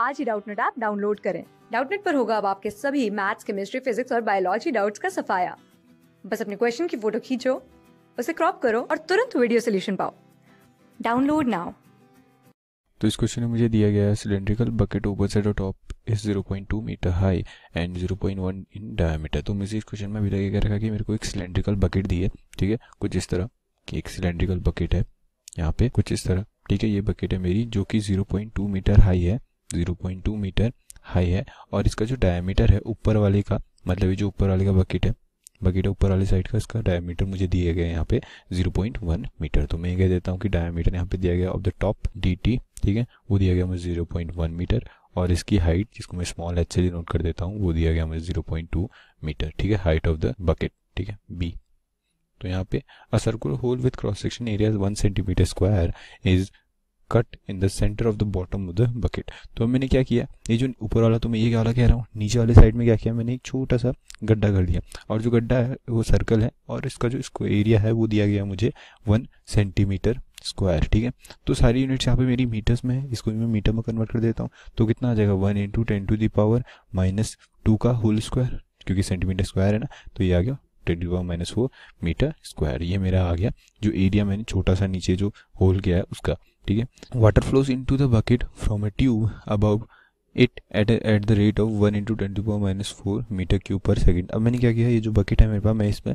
आज ही Doubtnut app download करें डाउटनेट पर होगा अब आपके सभी मैथ्स केमिस्ट्री फिजिक्स और बायोलॉजी डाउट्स का सफाया बस अपने क्वेश्चन की फोटो खींचो उसे क्रॉप करो और तुरंत वीडियो सोल्यूशन पाओ डाउनलोड नाउ तो इस क्वेश्चन में मुझे दिया गया है सिलेंड्रिकल बकेट ऊपर से तो top is 0.2 metre high and 0.1 in diameter तो मुझे इस क्वेश्चन में अभी तक कह रखा कि मेरे को एक सिलेंड्रिकल बकेट दी है ठीक है कुछ इस तरह कि एक सिलेंड्रिकल बकेट है यहाँ पे कुछ इस तरह ठीक है ये बकेट है मेरी जो कि 0.2 मीटर हाई है 0.2 मीटर हाई है और इसका जो डायमीटर है ऊपर वाले का मतलब ये जो ऊपर वाले का बकेट है बकेट है ऊपर वाले साइड का इसका डायमीटर मुझे दिया गया है यहाँ पे 0.1 मीटर तो मैं कह देता हूँ कि डायमीटर यहाँ पे दिया गया ऑफ द टॉप डी ठीक है वो दिया गया मुझे जीरो मीटर और इसकी हाइट जिसको मैं स्मॉल एच से नोट कर देता हूँ वो दिया गया मुझे जीरो मीटर ठीक है हाइट ऑफ द बकेट ठीक है बी तो यहाँ पे a circular hole with cross section area one centimetre square is cut in the centre of the bottom of the bucket तो मैंने क्या किया ये जो ऊपर वाला तो मैं ये क्या वाला कह रहा हूँ नीचे वाले साइड में क्या किया मैंने एक छोटा सा गड्ढा कर दिया और जो गड्ढा है वो सर्कल है और इसका जो इसको एरिया है वो दिया गया मुझे वन सेंटीमीटर स्क्वायर ठीक है तो सारी यूनिट्स यहाँ पे मेरी मीटर्स में है इसको भी मैं मीटर में कन्वर्ट कर देता हूँ तो कितना आ जाएगा one into ten to the power minus two का होल स्क्वायर क्योंकि सेंटीमीटर स्क्वायर है ना तो ये आ गया 10 power minus four metre square ये मेरा आ गया जो एरिया मैंने छोटा सा नीचे जो होल गया है उसका ठीक है water flows into the bucket from a tube about it at at the rate of one into twenty four minus four metre cube per second अब मैंने क्या किया ये जो बकेट है मेरे पास मैं इसमें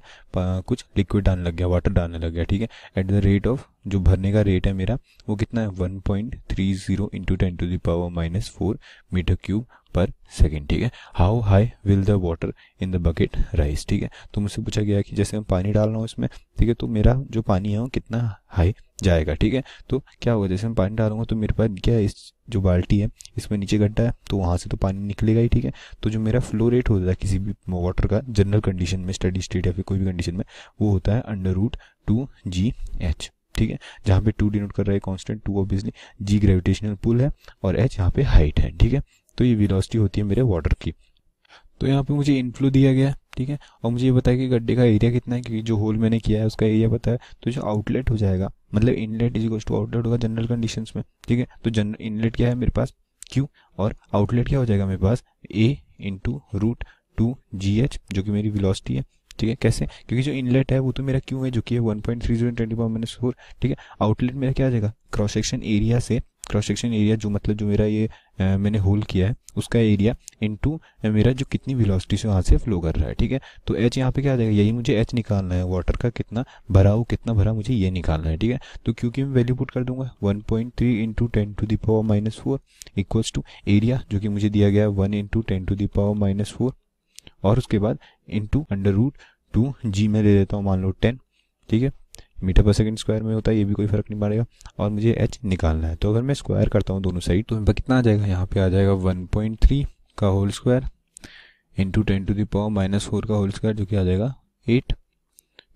कुछ लिक्विड डालने लग गया वाटर डालने लग गया ठीक है एट द रेट ऑफ जो भरने का रेट है मेरा वो कितना है one point three zero into ten to the power minus four metre cube per second ठीक है how high will the water in the bucket rise ठीक है तो मुझसे पूछा गया कि जैसे मैं पानी डाल रहा हूँ इसमें ठीक है तो मेरा जो पानी है वो कितना हाई जाएगा ठीक है तो क्या होगा जैसे मैं पानी डालूंगा तो मेरे पास क्या इस जो बाल्टी है इसमें नीचे गड्ढा है तो वहाँ से तो पानी निकलेगा ही ठीक है तो जो मेरा फ्लो रेट होता है किसी भी वाटर का जनरल कंडीशन में स्टडी स्टेट या फिर कोई भी कंडीशन में वो होता है under root two g h ठीक है जहाँ पे टू डिनोट कर रहा है constant two obviously g gravitational pull है और एच यहाँ पे हाइट है ठीक है तो ये विलोसिटी होती है मेरे वाटर की तो यहाँ पे मुझे इनफ्लो दिया गया ठीक है और मुझे ये बताया कि गड्ढे का एरिया कितना है क्योंकि जो होल मैंने किया है उसका एरिया पता है तो जो आउटलेट हो जाएगा मतलब इनलेट इज टू आउटलेट होगा जनरल कंडीशन में ठीक है तो जनरल इनलेट क्या है मेरे पास क्यू और आउटलेट क्या हो जाएगा मेरे पास a into root two g h जो कि मेरी विलोसिटी है ठीक है कैसे क्योंकि जो इनलेट है वो तो मेरा क्यू है जो कि है one point three zero twenty four minus four ठीक है आउटलेट मेरा क्या आ जाएगा क्रॉस सेक्शन एरिया से क्रॉस सेक्शन एरिया जो मतलब जो मेरा ये आ, मैंने होल किया है उसका एरिया इनटू मेरा जो कितनी वेलोसिटी से वहाँ से फ्लो कर रहा है ठीक है तो एच यहाँ पे क्या आ जाएगा यही मुझे एच निकालना है वाटर का कितना भरा हो कितना भरा मुझे ये निकालना है ठीक है तो क्योंकि मैं वैल्यू पुट कर दूंगा one point three into ten to the power minus four equals to area जो कि मुझे दिया गया है one into ten to the power minus four और उसके बाद into under root two g में ले लेता हूँ मान लो टेन ठीक है मीटर पर सेकंड स्क्वायर में होता है ये भी कोई फ़र्क नहीं पड़ेगा और मुझे एच निकालना है तो अगर मैं स्क्वायर करता हूँ दोनों साइड तो मेरे पास कितना आ जाएगा यहाँ पे आ जाएगा वन पॉइंट थ्री का whole square into ten to the power minus four का होल स्क्वायर जो कि आ जाएगा eight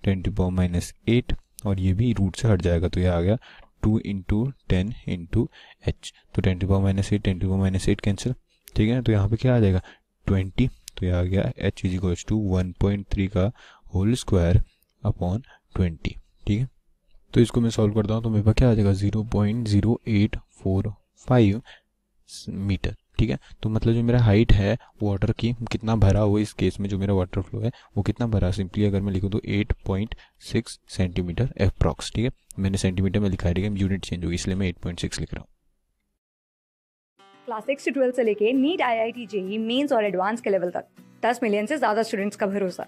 ten to power minus eight और ये भी रूट से हट जाएगा तो ये आ गया two into ten into h तो ten to power minus eight ten to power minus eight cancel ठीक है तो यहाँ पे क्या आ जाएगा ट्वेंटी तो यह आ गया h is equals to one point three का होल स्क्वायर अपॉन ट्वेंटी ठीक है तो इसको मैं सॉल्व करता हूँ तो मेरे पास क्या आ जाएगा zero point zero eight four five metre ठीक है तो मतलब जो मेरा हाइट है वाटर की कितना भरा हुआ इस केस में जो मेरा वाटर फ्लो है वो कितना भरा सिंपली अगर मैं लिखूँ तो eight point six centimetre approx ठीक है मैंने सेंटीमीटर में लिखा है ठीक है यूनिट चेंज होगी इसलिए मैं एट पॉइंट सिक्स लिख रहा हूँ क्लास सिक्स से ट्वेल्थ से लेके NEET I I T JEE mains और एडवांस के लेवल तक दस मिलियन से ज़्यादा स्टूडेंट्स का भरोसा